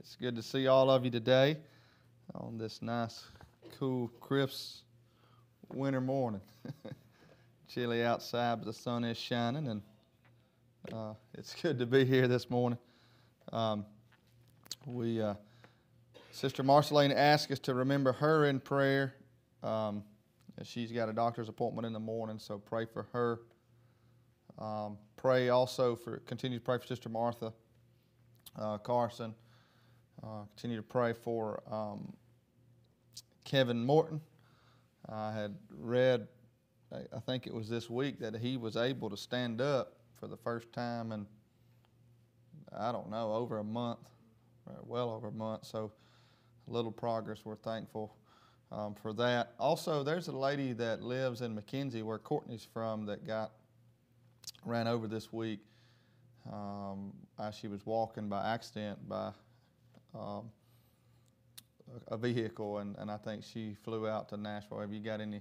It's good to see all of you today on this nice, cool, crisp winter morning. Chilly outside, but the sun is shining, and uh, it's good to be here this morning. Um, we, uh, Sister Marceline asked us to remember her in prayer. Um, she's got a doctor's appointment in the morning, so pray for her. Um, pray also for continue to pray for Sister Martha uh, Carson. Uh, continue to pray for um, Kevin Morton. I had read, I think it was this week, that he was able to stand up for the first time in, I don't know, over a month, well over a month. So, little progress. We're thankful um, for that. Also, there's a lady that lives in McKenzie, where Courtney's from, that got ran over this week. Um, as she was walking by accident by um, a, vehicle, and, and I think she flew out to Nashville. Have you got any?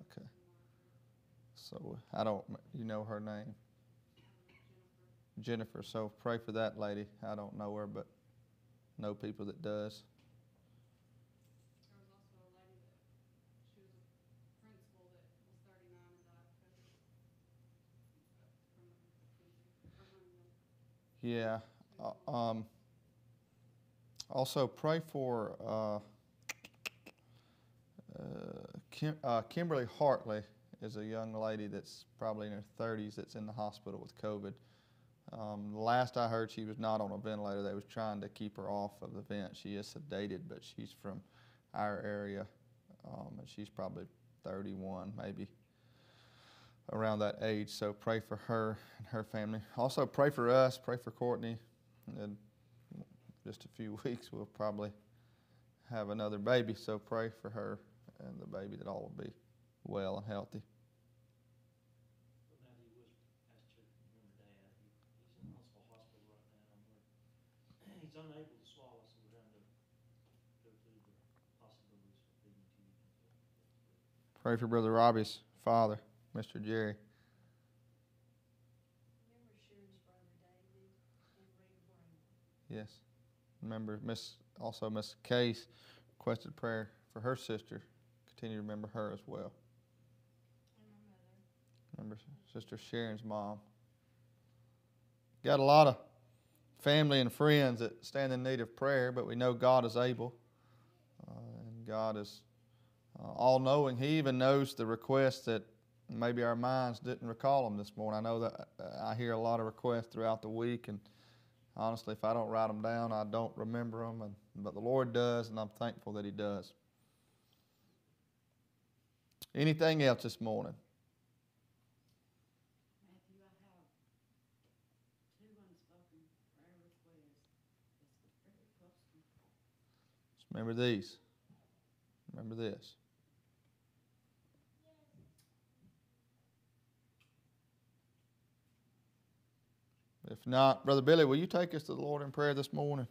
Okay. So I don't, you know her name? Jennifer. Jennifer. So pray for that lady. I don't know her, but know people that does. Yeah. Uh, um, also, pray for uh, uh, Kim, uh, Kimberly Hartley is a young lady that's probably in her 30s that's in the hospital with COVID. Um, last I heard, she was not on a ventilator. They was trying to keep her off of the vent. She is sedated, but she's from our area, um, and she's probably 31, maybe around that age. So pray for her and her family. Also pray for us. Pray for Courtney. In just a few weeks, we'll probably have another baby. So pray for her and the baby that all will be well and healthy. Pray for Brother Robbie's father. Mr. Jerry. Yes. Remember, Miss also Miss Case requested prayer for her sister. Continue to remember her as well. Remember Sister Sharon's mom. Got a lot of family and friends that stand in need of prayer, but we know God is able. Uh, and God is uh, all knowing. He even knows the requests that maybe our minds didn't recall them this morning. I know that uh, I hear a lot of requests throughout the week, and honestly, if I don't write them down, I don't remember them. And, but the Lord does, and I'm thankful that He does. Anything else this morning? Remember these. Remember this. If not, Brother Billy, will you take us to the Lord in prayer this morning?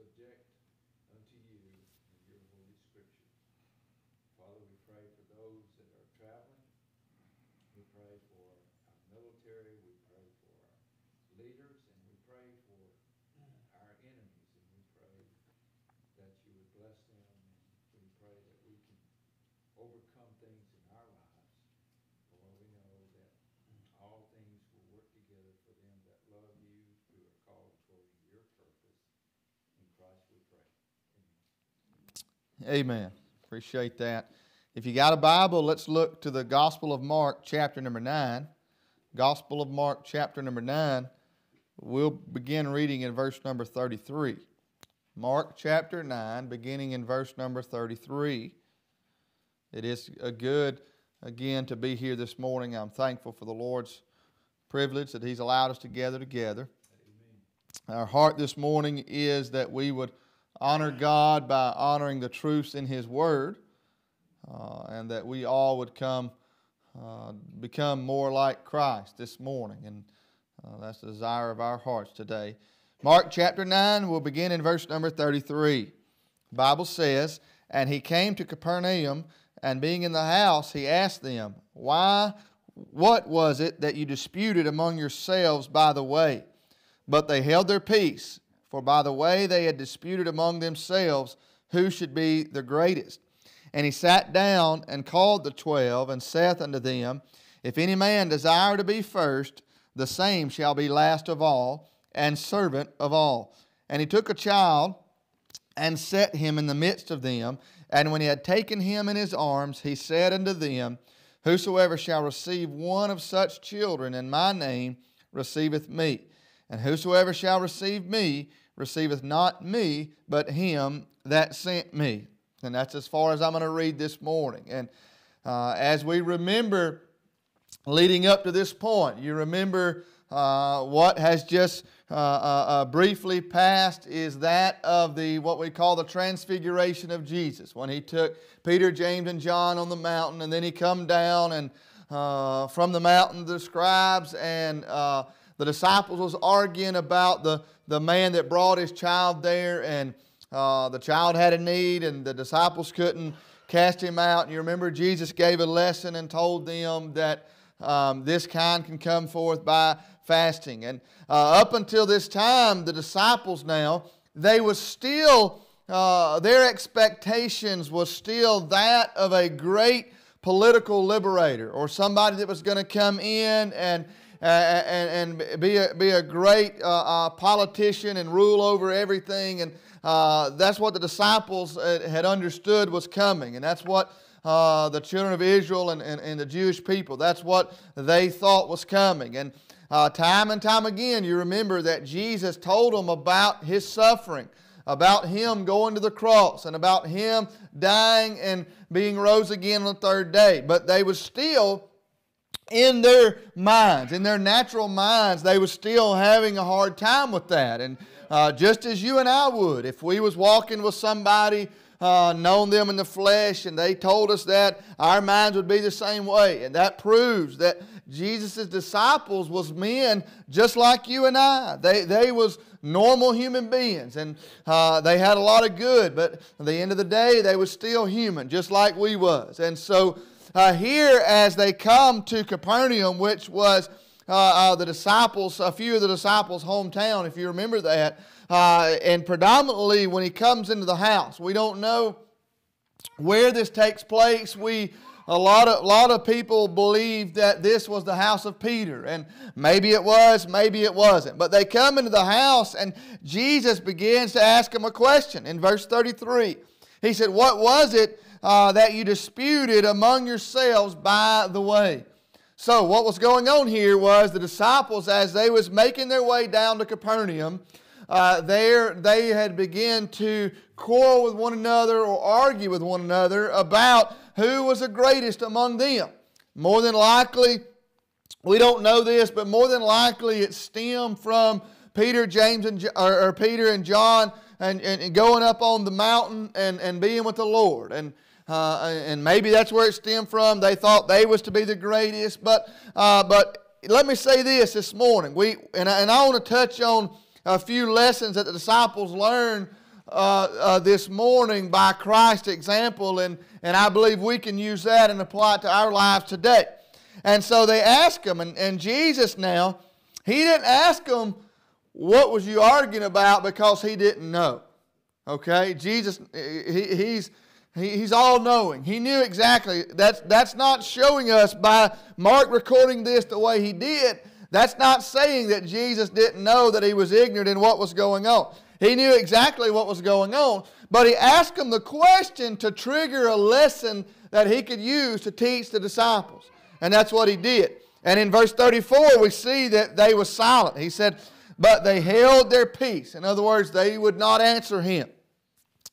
subject unto you and your holy scriptures, Father, we pray for those that are traveling. We pray for our military. We Amen. Appreciate that. If you got a Bible, let's look to the Gospel of Mark, chapter number 9. Gospel of Mark, chapter number 9. We'll begin reading in verse number 33. Mark chapter 9, beginning in verse number 33. It is a good, again, to be here this morning. I'm thankful for the Lord's privilege that He's allowed us to gather together. Amen. Our heart this morning is that we would honor God by honoring the truths in His Word, uh, and that we all would come uh, become more like Christ this morning. And uh, that's the desire of our hearts today. Mark chapter 9, we'll begin in verse number 33. Bible says, And he came to Capernaum, and being in the house, he asked them, Why, what was it that you disputed among yourselves by the way? But they held their peace. For by the way they had disputed among themselves who should be the greatest. And he sat down and called the twelve, and saith unto them, If any man desire to be first, the same shall be last of all, and servant of all. And he took a child and set him in the midst of them. And when he had taken him in his arms, he said unto them, Whosoever shall receive one of such children in my name receiveth me. And whosoever shall receive me receiveth not me, but him that sent me. And that's as far as I'm going to read this morning. And uh, as we remember leading up to this point, you remember uh, what has just uh, uh, uh, briefly passed is that of the what we call the transfiguration of Jesus, when he took Peter, James, and John on the mountain, and then he come down and uh, from the mountain the scribes and the disciples was arguing about the, the man that brought his child there and uh, the child had a need and the disciples couldn't cast him out. And you remember Jesus gave a lesson and told them that um, this kind can come forth by fasting. And uh, up until this time, the disciples now, they was still, uh, their expectations was still that of a great political liberator or somebody that was going to come in and uh, and, and be, a, be a great uh, uh, politician and rule over everything. And that's what the disciples had understood was coming. And that's what uh, the children of Israel and, and, and, the Jewish people. That's what they thought was coming. And uh, time and time again, you remember that Jesus told them about his suffering, about him going to the cross, and about him dying and being rose again on the third day. But they were still in their minds, in their natural minds, they were still having a hard time with that. And uh, just as you and I would, if we was walking with somebody, uh, known them in the flesh, and they told us that our minds would be the same way. And that proves that Jesus' disciples was men just like you and I. They, they was normal human beings and uh, they had a lot of good, but at the end of the day, they were still human just like we was. And so uh, here as they come to Capernaum, which was uh, uh, the disciples, a few of the disciples' hometown, if you remember that, uh, and predominantly when he comes into the house, we don't know where this takes place. We a lot of, lot of people believe that this was the house of Peter, and maybe it was, maybe it wasn't. But they come into the house, and Jesus begins to ask him a question in verse 33. He said, What was it uh, that you disputed among yourselves by the way. So what was going on here was the disciples, as they was making their way down to Capernaum, uh, there they had begun to quarrel with one another or argue with one another about who was the greatest among them. More than likely, we don't know this, but more than likely it stemmed from Peter, James, and or, or Peter and John and, and, and going up on the mountain and, and being with the Lord. And uh, and maybe that's where it stemmed from. They thought they was to be the greatest. But, uh, but let me say this this morning. We, and, I, and I want to touch on a few lessons that the disciples learned uh, uh this morning by Christ's example. And, and I believe we can use that and apply it to our lives today. And so they asked him, and, and Jesus now, he didn't ask them, what was you arguing about because he didn't know. Okay? Jesus, he, he's he, he's all knowing. He knew exactly. That's, that's not showing us by Mark recording this the way he did. That's not saying that Jesus didn't know that he was ignorant in what was going on. He knew exactly what was going on, but he asked him the question to trigger a lesson that he could use to teach the disciples. And that's what he did. And in verse 34, we see that they were silent. He said, But they held their peace. In other words, they would not answer him.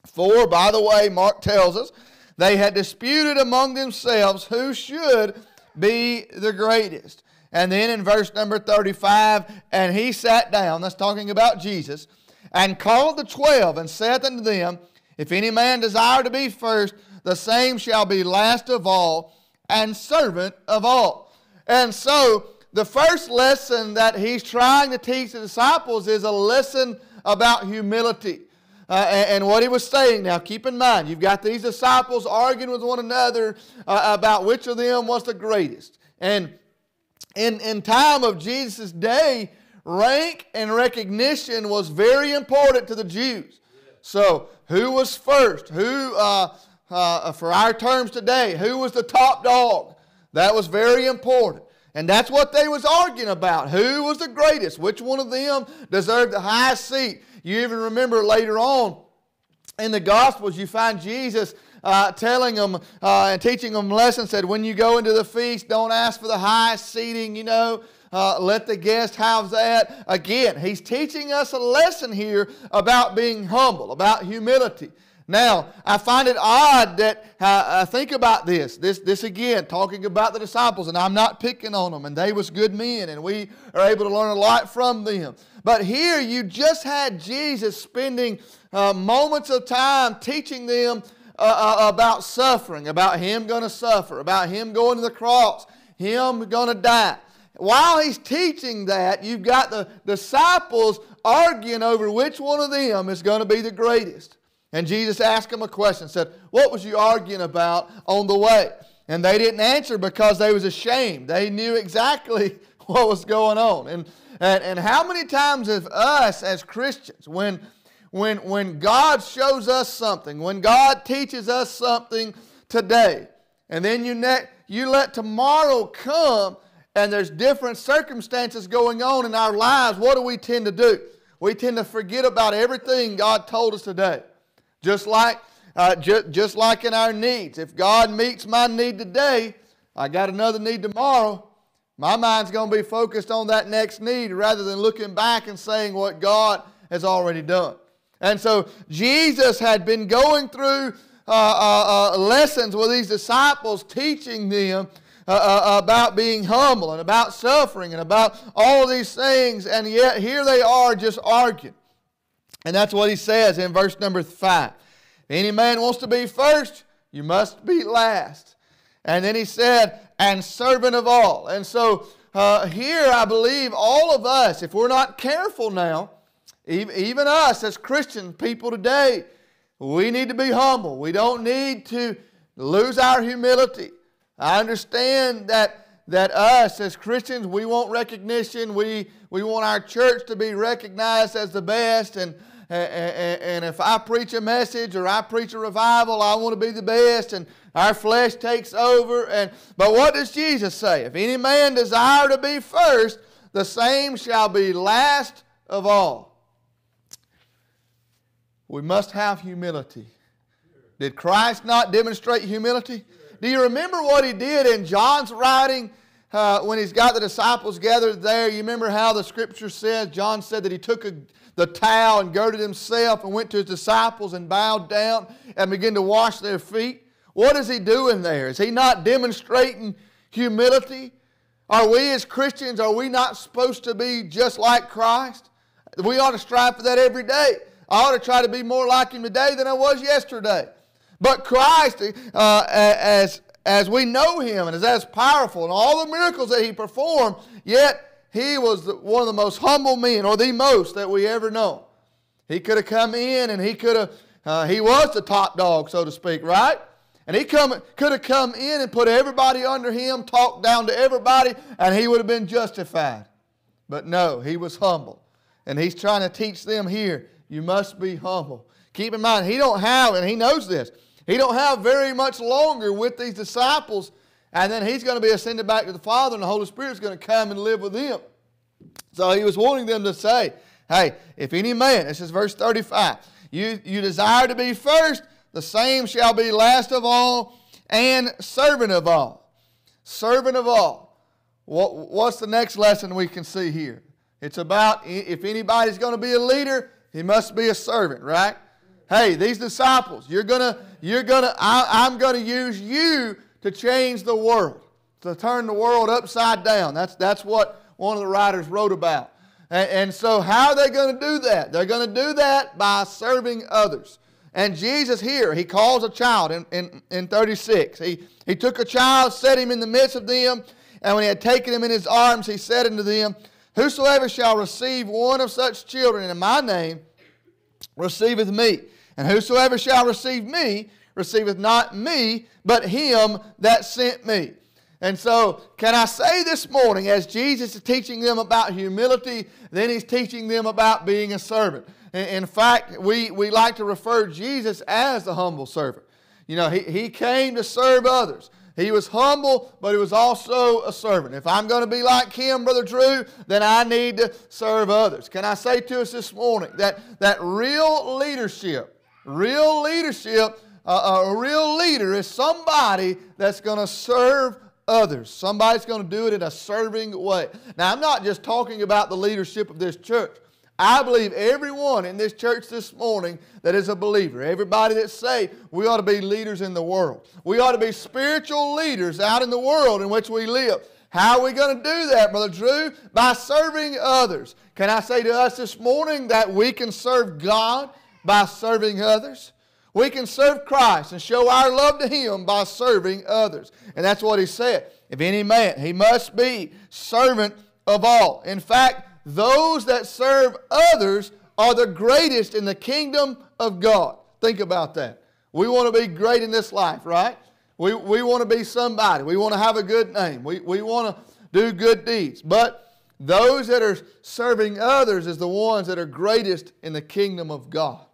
For, by the way, Mark tells us, they had disputed among themselves who should be the greatest. And then in verse number 35, and he sat down, that's talking about Jesus, and called the twelve and saith unto them, If any man desire to be first, the same shall be last of all and servant of all. And so, the first lesson that he's trying to teach the disciples is a lesson about humility. Uh, and, and, what he was saying now, keep in mind, you've got these disciples arguing with one another uh, about which of them was the greatest. And in, in time of Jesus' day, rank and recognition was very important to the Jews. So, who was first? Who, uh, uh for our terms today, who was the top dog? That was very important. And that's what they was arguing about. Who was the greatest? Which one of them deserved the highest seat? You even remember later on in the Gospels, you find Jesus uh, telling them uh, and teaching them lessons. Said, when you go into the feast, don't ask for the highest seating, you know. Uh, let the guest have that. Again, he's teaching us a lesson here about being humble, about humility. Now, I find it odd that uh, I think about this. This, this again, talking about the disciples, and I'm not picking on them, and they was good men, and we are able to learn a lot from them. But here, you just had Jesus spending uh, moments of time teaching them uh, uh about suffering, about Him going to suffer, about Him going to the cross, Him going to die. While He's teaching that, you've got the disciples arguing over which one of them is going to be the greatest. And Jesus asked them a question, said, What was you arguing about on the way? And they didn't answer because they was ashamed. They knew exactly what was going on. And, and, and how many times have us as Christians, when, when, when God shows us something, when God teaches us something today, and then you, ne- you let tomorrow come and there's different circumstances going on in our lives, what do we tend to do? We tend to forget about everything God told us today. Just like, uh, ju- just like in our needs. If God meets my need today, I got another need tomorrow. My mind's going to be focused on that next need rather than looking back and saying what God has already done. And so Jesus had been going through uh, uh, uh lessons with these disciples, teaching them uh, uh, about being humble and about suffering and about all these things, and yet here they are just arguing. And that's what he says in verse number 5. any man wants to be first, you must be last. And then he said, and servant of all. And so uh, here, I believe all of us, if we're not careful now, even us as Christian people today, we need to be humble. We don't need to lose our humility. I understand that that us as Christians, we want recognition. We, we want our church to be recognized as the best. And, and, and if I preach a message or I preach a revival, I want to be the best. And our flesh takes over. And, but what does Jesus say? If any man desire to be first, the same shall be last of all. We must have humility. Did Christ not demonstrate humility? Do you remember what he did in John's writing uh, when he's got the disciples gathered there? You remember how the scripture says, John said that he took a, the towel and girded himself and went to his disciples and bowed down and began to wash their feet? What is he doing there? Is he not demonstrating humility? Are we as Christians, are we not supposed to be just like Christ? We ought to strive for that every day. I ought to try to be more like him today than I was yesterday. But Christ, uh, as, as we know him and as as powerful and all the miracles that he performed, yet he was one of the most humble men or the most that we ever know. He could have come in and he could have, uh, he was the top dog, so to speak, right? And he come, could have come in and put everybody under him, talked down to everybody, and he would have been justified. But no, he was humble. And he's trying to teach them here you must be humble. Keep in mind, he don't have, and he knows this, he don't have very much longer with these disciples, and then he's going to be ascended back to the Father, and the Holy Spirit is going to come and live with them. So he was warning them to say, hey, if any man, this is verse 35, you, you desire to be first, the same shall be last of all and servant of all. Servant of all. What, what's the next lesson we can see here? It's about if anybody's going to be a leader, he must be a servant, right? Hey, these disciples, you're gonna, you're gonna, I, I'm gonna use you to change the world, to turn the world upside down. That's that's what one of the writers wrote about. And, and so, how are they gonna do that? They're gonna do that by serving others. And Jesus here, he calls a child in, in, in 36. He, he took a child, set him in the midst of them, and when he had taken him in his arms, he said unto them, Whosoever shall receive one of such children in my name receiveth me. And whosoever shall receive me receiveth not me, but him that sent me. And so, can I say this morning, as Jesus is teaching them about humility, then he's teaching them about being a servant. In fact, we, we like to refer Jesus as the humble servant. You know, he, he came to serve others. He was humble, but he was also a servant. If I'm going to be like him, Brother Drew, then I need to serve others. Can I say to us this morning that, that real leadership Real leadership, uh, a real leader is somebody that's going to serve others. Somebody's going to do it in a serving way. Now, I'm not just talking about the leadership of this church. I believe everyone in this church this morning that is a believer, everybody that's saved, we ought to be leaders in the world. We ought to be spiritual leaders out in the world in which we live. How are we going to do that, Brother Drew? By serving others. Can I say to us this morning that we can serve God? by serving others. We can serve Christ and show our love to Him by serving others. And that's what He said. If any man, he must be servant of all. In fact, those that serve others are the greatest in the kingdom of God. Think about that. We want to be great in this life, right? We, we want to be somebody. We want to have a good name. We, we want to do good deeds. But those that are serving others is the ones that are greatest in the kingdom of God.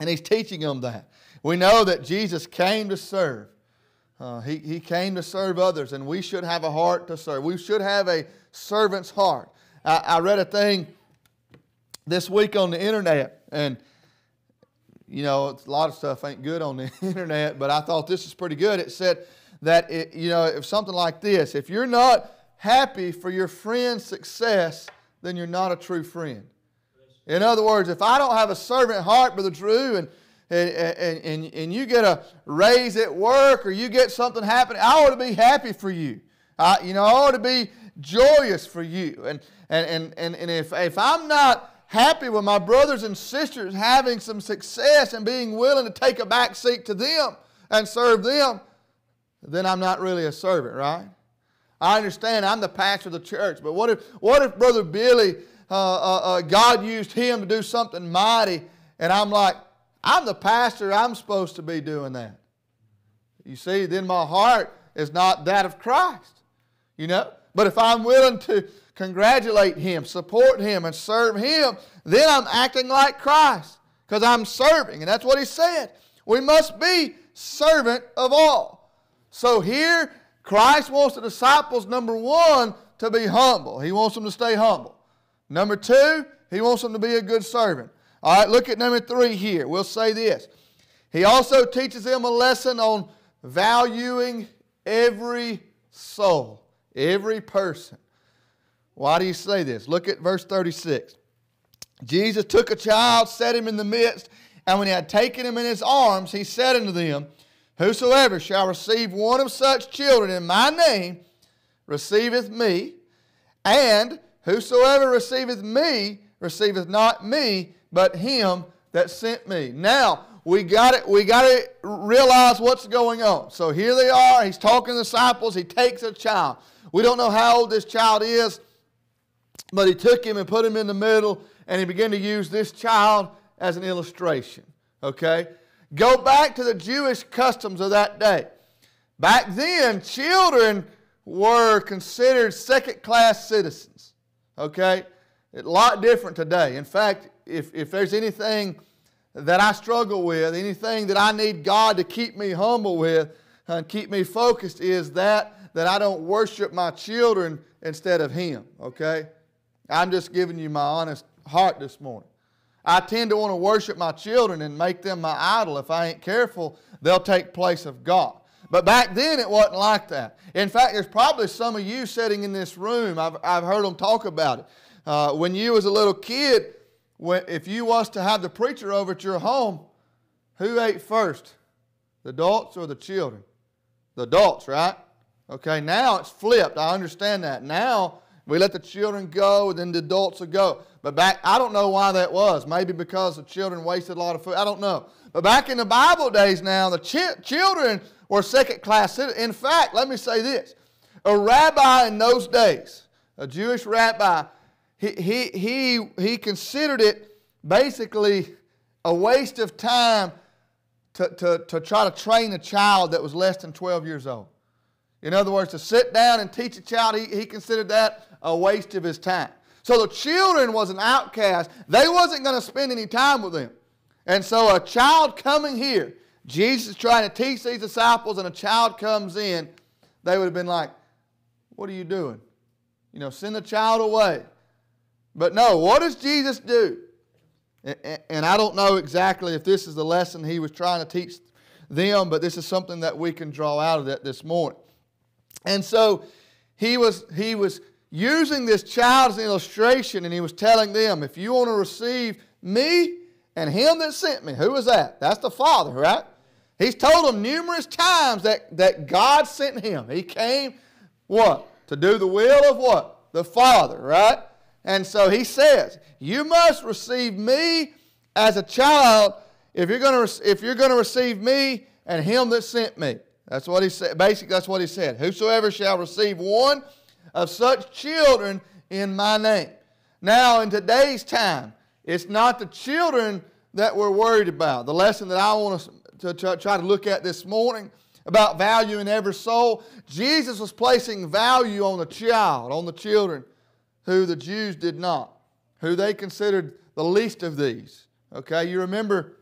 And he's teaching them that. We know that Jesus came to serve. Uh, he, he came to serve others, and we should have a heart to serve. We should have a servant's heart. I, I read a thing this week on the internet, and you know, a lot of stuff ain't good on the internet, but I thought this is pretty good. It said that, it, you know, if something like this, if you're not happy for your friend's success, then you're not a true friend. In other words, if I don't have a servant heart, Brother Drew, and and, and, and, and you get a raise at work or you get something happening, I ought to be happy for you. I, you know, I ought to be joyous for you. And, and, and, and if, if I'm not happy with my brothers and sisters having some success and being willing to take a back seat to them and serve them, then I'm not really a servant, right? I understand I'm the pastor of the church, but what if, what if Brother Billy uh, uh, uh, God used him to do something mighty. And I'm like, I'm the pastor. I'm supposed to be doing that. You see, then my heart is not that of Christ. You know? But if I'm willing to congratulate him, support him, and serve him, then I'm acting like Christ because I'm serving. And that's what he said. We must be servant of all. So here, Christ wants the disciples, number one, to be humble. He wants them to stay humble. Number two, he wants them to be a good servant. All right, look at number three here. We'll say this. He also teaches them a lesson on valuing every soul, every person. Why do you say this? Look at verse 36. Jesus took a child, set him in the midst, and when he had taken him in his arms, he said unto them, Whosoever shall receive one of such children in my name receiveth me, and Whosoever receiveth me receiveth not me, but him that sent me. Now, we got it. We got to realize what's going on. So here they are. He's talking to disciples. He takes a child. We don't know how old this child is, but he took him and put him in the middle, and he began to use this child as an illustration. Okay, go back to the Jewish customs of that day. Back then, children were considered second-class citizens. Okay? A lot different today. In fact, if, if there's anything that I struggle with, anything that I need God to keep me humble with and keep me focused, is that that I don't worship my children instead of Him. Okay? I'm just giving you my honest heart this morning. I tend to want to worship my children and make them my idol. If I ain't careful, they'll take place of God. But back then it wasn't like that. In fact, there's probably some of you sitting in this room, I've, I've heard them talk about it. Uh, when you was a little kid, when, if you was to have the preacher over at your home, who ate first, the adults or the children? The adults, right? Okay, now it's flipped. I understand that. Now we let the children go, and then the adults will go. But back, I don't know why that was. Maybe because the children wasted a lot of food. I don't know. But back in the Bible days now, the children or second class citizen. In fact, let me say this a rabbi in those days, a Jewish rabbi, he, he, he, he considered it basically a waste of time to, to, to try to train a child that was less than 12 years old. In other words, to sit down and teach a child, he, he considered that a waste of his time. So the children was an outcast. They wasn't going to spend any time with them. And so a child coming here Jesus is trying to teach these disciples, and a child comes in, they would have been like, What are you doing? You know, send the child away. But no, what does Jesus do? And I don't know exactly if this is the lesson he was trying to teach them, but this is something that we can draw out of that this morning. And so he was, he was using this child as an illustration, and he was telling them, if you want to receive me and him that sent me, who is that? That's the Father, right? He's told them numerous times that, that God sent him. He came, what? To do the will of what? The Father, right? And so he says, You must receive me as a child if you're going to, if you're going to receive me and him that sent me. That's what he said. Basically, that's what he said. Whosoever shall receive one of such children in my name. Now, in today's time, it's not the children that we're worried about. The lesson that I want us to try to look at this morning about valuing every soul. Jesus was placing value on the child, on the children, who the Jews did not, who they considered the least of these. Okay, you remember,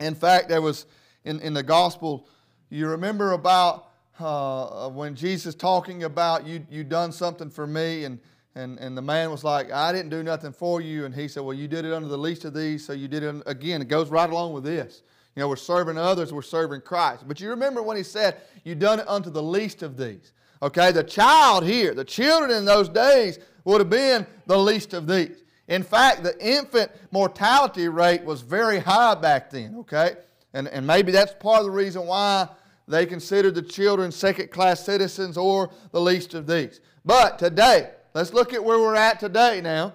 in fact, there was in, in the gospel, you remember about uh, when Jesus talking about you you done something for me and and, and the man was like, I didn't do nothing for you. And he said, Well, you did it under the least of these, so you did it again. It goes right along with this. You know, we're serving others, we're serving Christ. But you remember when he said, You done it unto the least of these. Okay, the child here, the children in those days would have been the least of these. In fact, the infant mortality rate was very high back then, okay? And, and maybe that's part of the reason why they considered the children second class citizens or the least of these. But today, let's look at where we're at today now.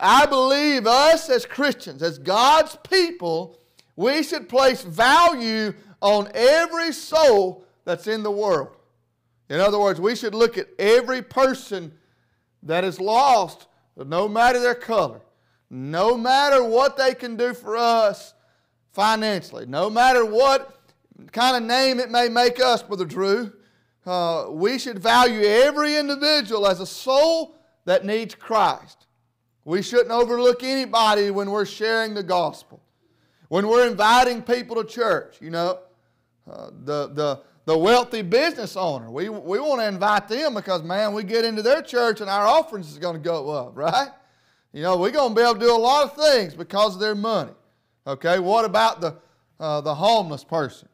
I believe us as Christians, as God's people, we should place value on every soul that's in the world. In other words, we should look at every person that is lost, no matter their color, no matter what they can do for us financially, no matter what kind of name it may make us, Brother Drew, uh, we should value every individual as a soul that needs Christ. We shouldn't overlook anybody when we're sharing the gospel. When we're inviting people to church, you know, uh, the, the, the wealthy business owner, we, we want to invite them because, man, we get into their church and our offerings is going to go up, right? You know, we're going to be able to do a lot of things because of their money. Okay, what about the, uh, the homeless person?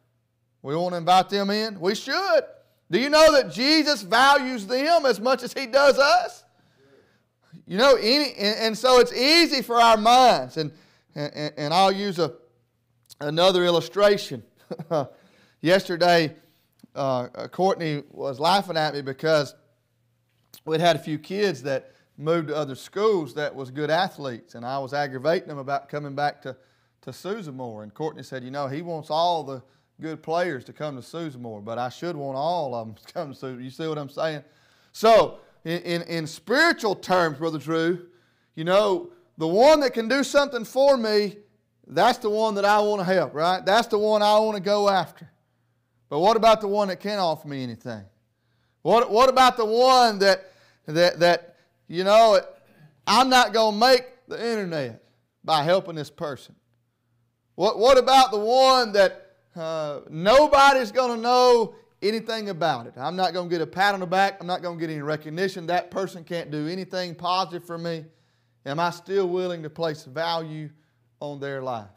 We want to invite them in? We should. Do you know that Jesus values them as much as he does us? You know, any, and, and so it's easy for our minds. And, and, and I'll use a Another illustration. Yesterday, uh, Courtney was laughing at me because we'd had a few kids that moved to other schools that was good athletes, and I was aggravating them about coming back to, to Susamore. And Courtney said, you know, he wants all the good players to come to Susamore, but I should want all of them to come to Susamore. You see what I'm saying? So, in, in, in spiritual terms, Brother Drew, you know, the one that can do something for me that's the one that I want to help, right? That's the one I want to go after. But what about the one that can't offer me anything? What, what about the one that, that, that you know, it, I'm not going to make the internet by helping this person? What, what about the one that uh, nobody's going to know anything about it? I'm not going to get a pat on the back. I'm not going to get any recognition. That person can't do anything positive for me. Am I still willing to place value on their life.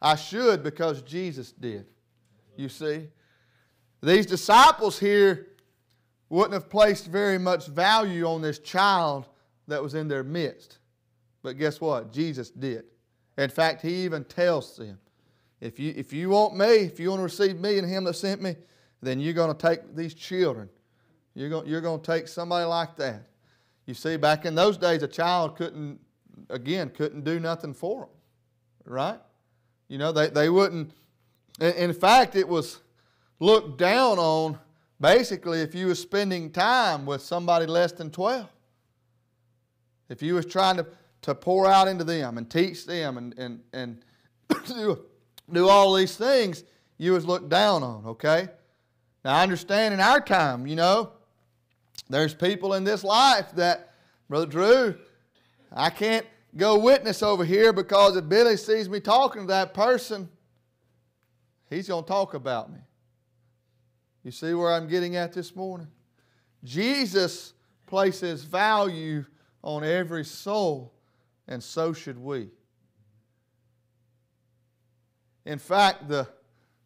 I should because Jesus did. You see? These disciples here wouldn't have placed very much value on this child that was in their midst. But guess what? Jesus did. In fact, he even tells them, if you, if you want me, if you want to receive me and him that sent me, then you're going to take these children. You're going, you're going to take somebody like that. You see, back in those days, a child couldn't, again, couldn't do nothing for them right? You know, they, they wouldn't. In fact, it was looked down on basically if you were spending time with somebody less than 12. If you was trying to, to pour out into them and teach them and, and, and do, do all these things, you was looked down on, okay? Now, I understand in our time, you know, there's people in this life that, Brother Drew, I can't go witness over here because if Billy sees me talking to that person, he's going to talk about me. You see where I'm getting at this morning? Jesus places value on every soul, and so should we. In fact, the,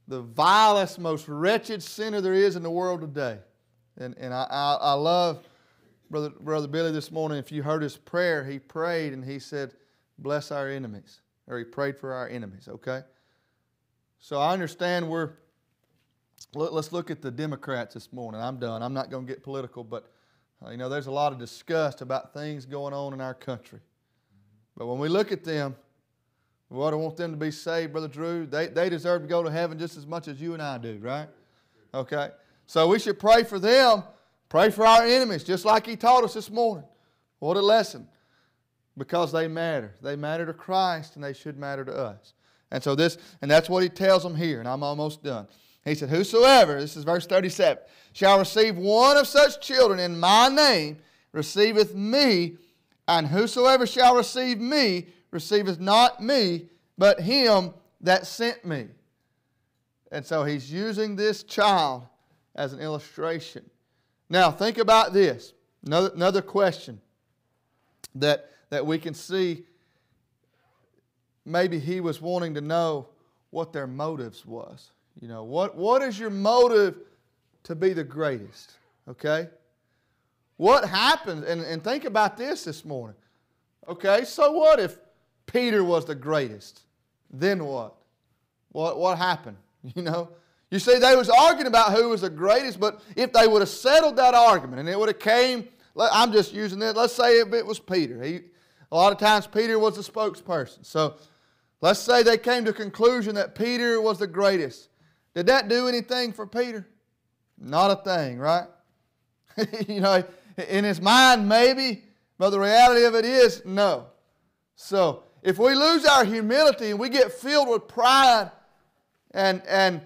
the vilest, most wretched sinner there is in the world today, and, and I, I, I love Brother, Brother Billy this morning, if you heard his prayer, he prayed and he said, Bless our enemies. Or he prayed for our enemies, okay? So I understand we're. Let's look at the Democrats this morning. I'm done. I'm not going to get political, but uh, you know, there's a lot of disgust about things going on in our country. But when we look at them, we ought to want them to be saved, Brother Drew. They, they deserve to go to heaven just as much as you and I do, right? Okay. So we should pray for them, Pray for our enemies, just like he taught us this morning. What a lesson. Because they matter. They matter to Christ and they should matter to us. And so this, and that's what he tells them here, and I'm almost done. He said, Whosoever, this is verse 37, shall receive one of such children in my name receiveth me, and whosoever shall receive me receiveth not me, but him that sent me. And so he's using this child as an illustration now, think about this. Another, another question that, that we can see maybe he was wanting to know what their motives was. You know, what, what is your motive to be the greatest? Okay? What happens, and, and think about this this morning. Okay, so what if Peter was the greatest? Then what? What, what happened? You know, you see, they was arguing about who was the greatest, but if they would have settled that argument and it would have came, I'm just using that. Let's say if it was Peter. He, a lot of times Peter was the spokesperson. So let's say they came to a conclusion that Peter was the greatest. Did that do anything for Peter? Not a thing, right? you know, in his mind maybe, but the reality of it is no. So if we lose our humility and we get filled with pride and and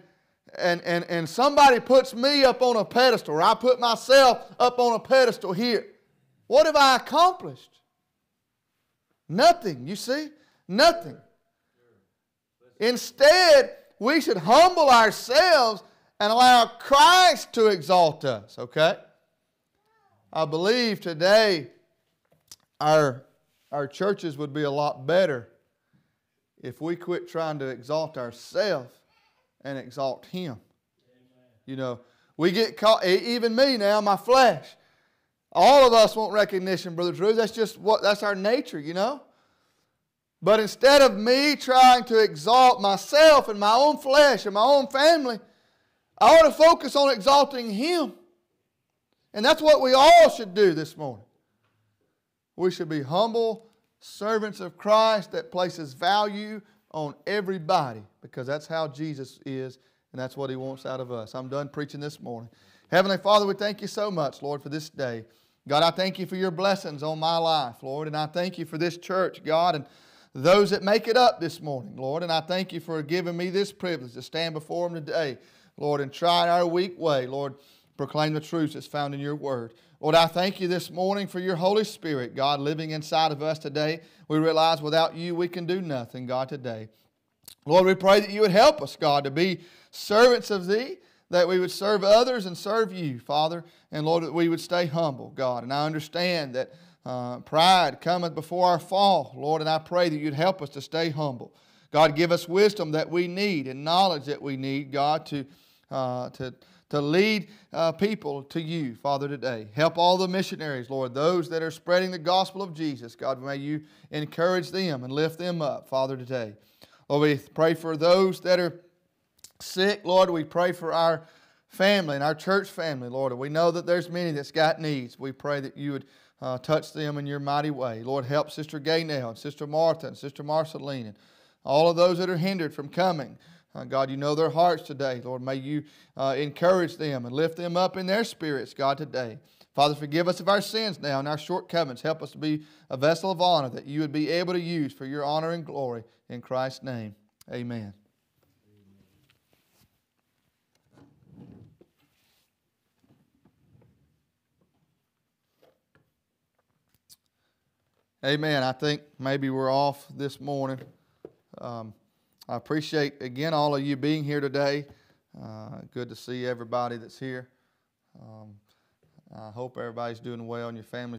and, and, and somebody puts me up on a pedestal, or I put myself up on a pedestal here, what have I accomplished? Nothing, you see? Nothing. Instead, we should humble ourselves and allow Christ to exalt us, okay? I believe today our, our churches would be a lot better if we quit trying to exalt ourselves and exalt Him. Amen. You know, we get caught, even me now, my flesh. All of us want recognition, Brother Drew. That's just what, that's our nature, you know? But instead of me trying to exalt myself and my own flesh and my own family, I ought to focus on exalting Him. And that's what we all should do this morning. We should be humble servants of Christ that places value on everybody because that's how Jesus is and that's what He wants out of us. I'm done preaching this morning. Heavenly Father, we thank you so much, Lord, for this day. God, I thank you for your blessings on my life, Lord, and I thank you for this church, God, and those that make it up this morning, Lord, and I thank you for giving me this privilege to stand before them today, Lord, and try in our weak way, Lord, proclaim the truth that's found in your word. Lord, I thank you this morning for your Holy Spirit, God, living inside of us today. We realize without you we can do nothing, God, today. Lord, we pray that you would help us, God, to be servants of thee, that we would serve others and serve you, Father. And Lord, that we would stay humble, God. And I understand that uh, pride cometh before our fall, Lord, and I pray that you'd help us to stay humble. God, give us wisdom that we need and knowledge that we need, God, to, uh, to, to lead uh, people to you, Father, today. Help all the missionaries, Lord, those that are spreading the gospel of Jesus. God, may you encourage them and lift them up, Father, today. Lord, oh, we pray for those that are sick. Lord, we pray for our family and our church family, Lord. And we know that there's many that's got needs. We pray that you would uh, touch them in your mighty way. Lord, help Sister Gaynell and Sister Martha and Sister Marceline and all of those that are hindered from coming. Uh, God, you know their hearts today. Lord, may you uh, encourage them and lift them up in their spirits, God, today. Father, forgive us of our sins now and our shortcomings. Help us to be a vessel of honor that you would be able to use for your honor and glory. In Christ's name, amen. Amen. I think maybe we're off this morning. Um, I appreciate again all of you being here today. Uh, good to see everybody that's here. Um, I hope everybody's doing well and your family.